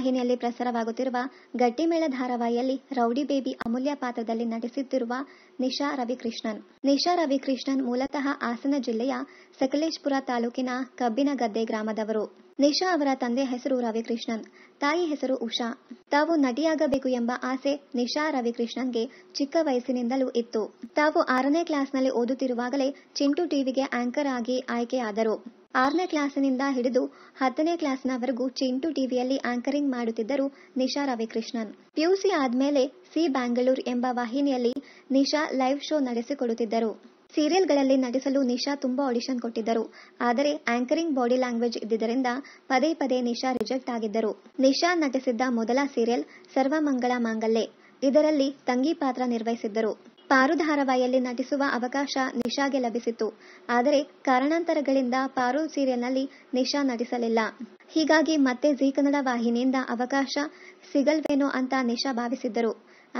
ವಾಹಿನಿಯಲ್ಲಿ ಪ್ರಸಾರವಾಗುತ್ತಿರುವ ಗಟ್ಟಿಮೇಳ ಧಾರಾವಾಹಿಯಲ್ಲಿ rowdy baby ಅಮೂಲ್ಯ ಪಾತ್ರದಲ್ಲಿ ನಟಿಸುತ್ತಿರುವ ನಿಶಾ ರವಿಕೃಷ್ಣನ್ ನಿಶಾ ರವಿಕೃಷ್ಣನ್ ಮೂಲತಃ ಹಾಸನ ಜಿಲ್ಲೆಯ ಸಕಲೇಶ್ಪುರ ತಾಲೂಕಿನ ಕಬ್ಬಿನಗದ್ದೆ ಗ್ರಾಮದವರು ನಿಶಾ ಅವರ ತಂದೆ ಹೆಸರು ರವಿಕೃಷ್ಣನ್ ತಾಯಿ ಹೆಸರು ಉಷಾ ತಾವು ನಟಿಯಾಗಬೇಕು ಎಂಬ ಆಸೆ ನಿಶಾ ರವಿಕೃಷ್ಣನ್ಗೆ ಚಿಕ್ಕ ವಯಸ್ಸಿನಿಂದಲೂ ಇತ್ತು ತಾವು ಆರನೇ ಕ್ಲಾಸ್ನಲ್ಲಿ ಓದುತ್ತಿರುವಾಗಲೇ ಚಿಂಟು ಟಿವಿಗೆ ಆಂಕರ್ ಆಗಿ ಆಯ್ಕೆಯಾದರು ಆರನೇ ಕ್ಲಾಸಿನಿಂದ ಹಿಡಿದು ಹತ್ತನೇ ಕ್ಲಾಸ್ನವರೆಗೂ ಚಿಂಟು ಟಿವಿಯಲ್ಲಿ ಆಂಕರಿಂಗ್ ಮಾಡುತ್ತಿದ್ದರು ನಿಶಾ ರವಿಕೃಷ್ಣನ್ ಪಿಯುಸಿ ಆದ್ಮೇಲೆ ಸಿ ಬ್ಯಾಂಗ್ಳೂರ್ ಎಂಬ ವಾಹಿನಿಯಲ್ಲಿ ನಿಶಾ ಲೈವ್ ಶೋ ನಡೆಸಿಕೊಡುತ್ತಿದ್ದರು ಸೀರಿಯಲ್ಗಳಲ್ಲಿ ನಟಿಸಲು ನಿಶಾ ತುಂಬಾ ಆಡಿಷನ್ ಕೊಟ್ಟಿದ್ದರು ಆದರೆ ಆಂಕರಿಂಗ್ ಬಾಡಿ ಲ್ಯಾಂಗ್ವೇಜ್ ಇದ್ದಿದ್ದರಿಂದ ಪದೇ ಪದೇ ನಿಶಾ ರಿಜೆಕ್ಟ್ ಆಗಿದ್ದರು ನಿಶಾ ನಟಿಸಿದ್ದ ಮೊದಲ ಸೀರಿಯಲ್ ಸರ್ವಮಂಗಳ ಮಾಂಗಲ್ಯ ಇದರಲ್ಲಿ ತಂಗಿ ಪಾತ್ರ ನಿರ್ವಹಿಸಿದ್ದರು ಪಾರು ಧಾರಾವಾಹಿಯಲ್ಲಿ ನಟಿಸುವ ಅವಕಾಶ ನಿಶಾಗೆ ಲಭಿಸಿತು ಆದರೆ ಕಾರಣಾಂತರಗಳಿಂದ ಪಾರು ಸೀರಿಯಲ್ನಲ್ಲಿ ನಿಶಾ ನಟಿಸಲಿಲ್ಲ ಹೀಗಾಗಿ ಮತ್ತೆ ಜೀ ಕನ್ನಡ ವಾಹಿನಿಯಿಂದ ಅವಕಾಶ ಸಿಗಲ್ವೇನೋ ಅಂತ ನಿಶಾ ಭಾವಿಸಿದ್ದರು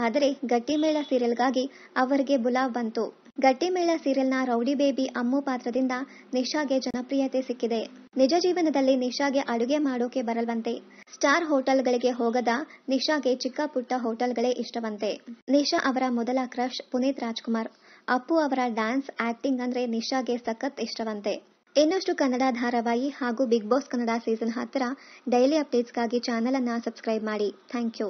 ಆದರೆ ಗಟ್ಟಿಮೇಳ ಸೀರಿಯಲ್ಗಾಗಿ ಅವರಿಗೆ ಬುಲಾವ್ ಬಂತು ಗಟ್ಟಿಮೇಳ ಸೀರಿಯಲ್ನ ರೌಡಿ ಬೇಬಿ ಅಮ್ಮು ಪಾತ್ರದಿಂದ ನಿಶಾಗೆ ಜನಪ್ರಿಯತೆ ಸಿಕ್ಕಿದೆ ನಿಜ ಜೀವನದಲ್ಲಿ ನಿಶಾಗೆ ಅಡುಗೆ ಮಾಡೋಕೆ ಬರಲ್ವಂತೆ ಸ್ಟಾರ್ ಹೋಟೆಲ್ಗಳಿಗೆ ಹೋಗದ ನಿಶಾಗೆ ಚಿಕ್ಕ ಪುಟ್ಟ ಹೋಟೆಲ್ಗಳೇ ಇಷ್ಟವಂತೆ ನಿಶಾ ಅವರ ಮೊದಲ ಕ್ರಶ್ ಪುನೀತ್ ರಾಜ್ಕುಮಾರ್ ಅಪ್ಪು ಅವರ ಡ್ಯಾನ್ಸ್ ಆಕ್ಟಿಂಗ್ ಅಂದ್ರೆ ನಿಶಾಗೆ ಸಖತ್ ಇಷ್ಟವಂತೆ ಇನ್ನಷ್ಟು ಕನ್ನಡ ಧಾರಾವಾಹಿ ಹಾಗೂ ಬಿಗ್ ಬಾಸ್ ಕನ್ನಡ ಸೀಸನ್ ಹತ್ತರ ಡೈಲಿ ಅಪ್ಡೇಟ್ಸ್ಗಾಗಿ ಚಾನೆಲ್ ಅನ್ನ ಸಬ್ಸ್ಕ್ರೈಬ್ ಮಾಡಿ ಥ್ಯಾಂಕ್ ಯು